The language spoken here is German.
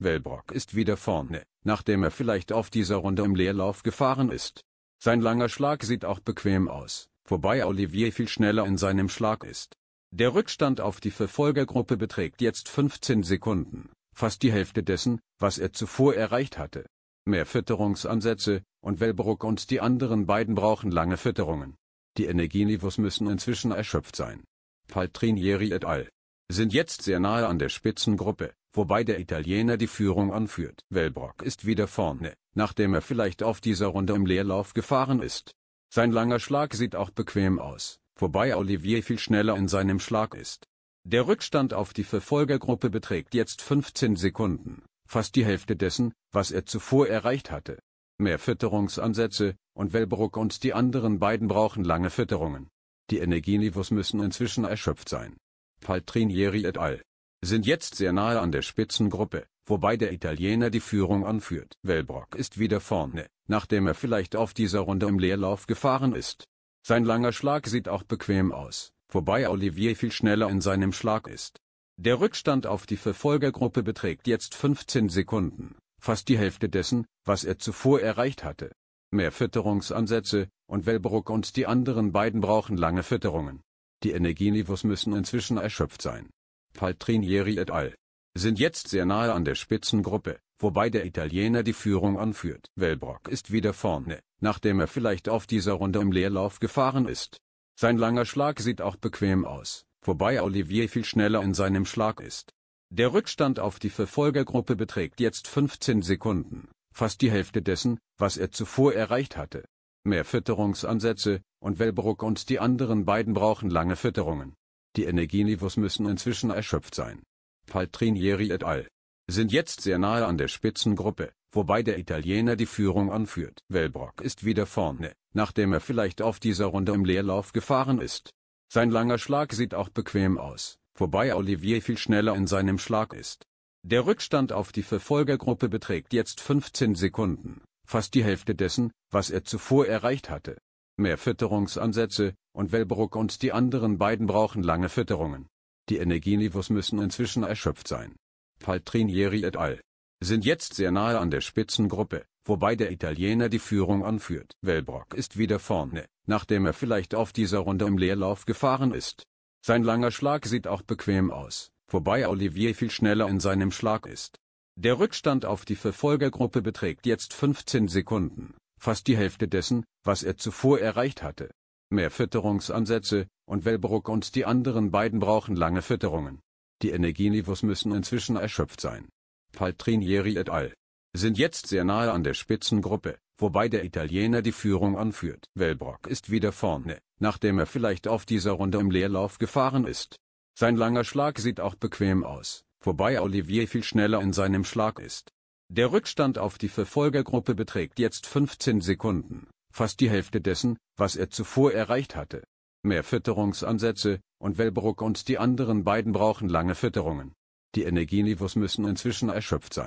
Wellbrock ist wieder vorne, nachdem er vielleicht auf dieser Runde im Leerlauf gefahren ist. Sein langer Schlag sieht auch bequem aus, wobei Olivier viel schneller in seinem Schlag ist. Der Rückstand auf die Verfolgergruppe beträgt jetzt 15 Sekunden, fast die Hälfte dessen, was er zuvor erreicht hatte. Mehr Fütterungsansätze, und Wellbrook und die anderen beiden brauchen lange Fütterungen. Die Energieniveaus müssen inzwischen erschöpft sein. Paltrinieri et al. sind jetzt sehr nahe an der Spitzengruppe wobei der Italiener die Führung anführt. Wellbrock ist wieder vorne, nachdem er vielleicht auf dieser Runde im Leerlauf gefahren ist. Sein langer Schlag sieht auch bequem aus, wobei Olivier viel schneller in seinem Schlag ist. Der Rückstand auf die Verfolgergruppe beträgt jetzt 15 Sekunden, fast die Hälfte dessen, was er zuvor erreicht hatte. Mehr Fütterungsansätze, und Wellbrook und die anderen beiden brauchen lange Fütterungen. Die Energieniveaus müssen inzwischen erschöpft sein. Paltrinieri et al sind jetzt sehr nahe an der Spitzengruppe, wobei der Italiener die Führung anführt. Wellbrock ist wieder vorne, nachdem er vielleicht auf dieser Runde im Leerlauf gefahren ist. Sein langer Schlag sieht auch bequem aus, wobei Olivier viel schneller in seinem Schlag ist. Der Rückstand auf die Verfolgergruppe beträgt jetzt 15 Sekunden, fast die Hälfte dessen, was er zuvor erreicht hatte. Mehr Fütterungsansätze, und Wellbrook und die anderen beiden brauchen lange Fütterungen. Die Energieniveaus müssen inzwischen erschöpft sein. Paltrinieri et al. sind jetzt sehr nahe an der Spitzengruppe, wobei der Italiener die Führung anführt. Wellbrock ist wieder vorne, nachdem er vielleicht auf dieser Runde im Leerlauf gefahren ist. Sein langer Schlag sieht auch bequem aus, wobei Olivier viel schneller in seinem Schlag ist. Der Rückstand auf die Verfolgergruppe beträgt jetzt 15 Sekunden, fast die Hälfte dessen, was er zuvor erreicht hatte. Mehr Fütterungsansätze, und Wellbrook und die anderen beiden brauchen lange Fütterungen. Die Energieniveaus müssen inzwischen erschöpft sein. Paltrinieri et al. sind jetzt sehr nahe an der Spitzengruppe, wobei der Italiener die Führung anführt. Wellbrock ist wieder vorne, nachdem er vielleicht auf dieser Runde im Leerlauf gefahren ist. Sein langer Schlag sieht auch bequem aus, wobei Olivier viel schneller in seinem Schlag ist. Der Rückstand auf die Verfolgergruppe beträgt jetzt 15 Sekunden, fast die Hälfte dessen, was er zuvor erreicht hatte mehr Fütterungsansätze, und Wellbrook und die anderen beiden brauchen lange Fütterungen. Die Energieniveaus müssen inzwischen erschöpft sein. Paltrinieri et al. sind jetzt sehr nahe an der Spitzengruppe, wobei der Italiener die Führung anführt. Wellbrock ist wieder vorne, nachdem er vielleicht auf dieser Runde im Leerlauf gefahren ist. Sein langer Schlag sieht auch bequem aus, wobei Olivier viel schneller in seinem Schlag ist. Der Rückstand auf die Verfolgergruppe beträgt jetzt 15 Sekunden, fast die Hälfte dessen, was er zuvor erreicht hatte. Mehr Fütterungsansätze, und Wellbrook und die anderen beiden brauchen lange Fütterungen. Die Energieniveaus müssen inzwischen erschöpft sein. Paltrinieri et al. sind jetzt sehr nahe an der Spitzengruppe, wobei der Italiener die Führung anführt. Wellbrock ist wieder vorne, nachdem er vielleicht auf dieser Runde im Leerlauf gefahren ist. Sein langer Schlag sieht auch bequem aus, wobei Olivier viel schneller in seinem Schlag ist. Der Rückstand auf die Verfolgergruppe beträgt jetzt 15 Sekunden, fast die Hälfte dessen, was er zuvor erreicht hatte. Mehr Fütterungsansätze, und Wellbrook und die anderen beiden brauchen lange Fütterungen. Die Energieniveaus müssen inzwischen erschöpft sein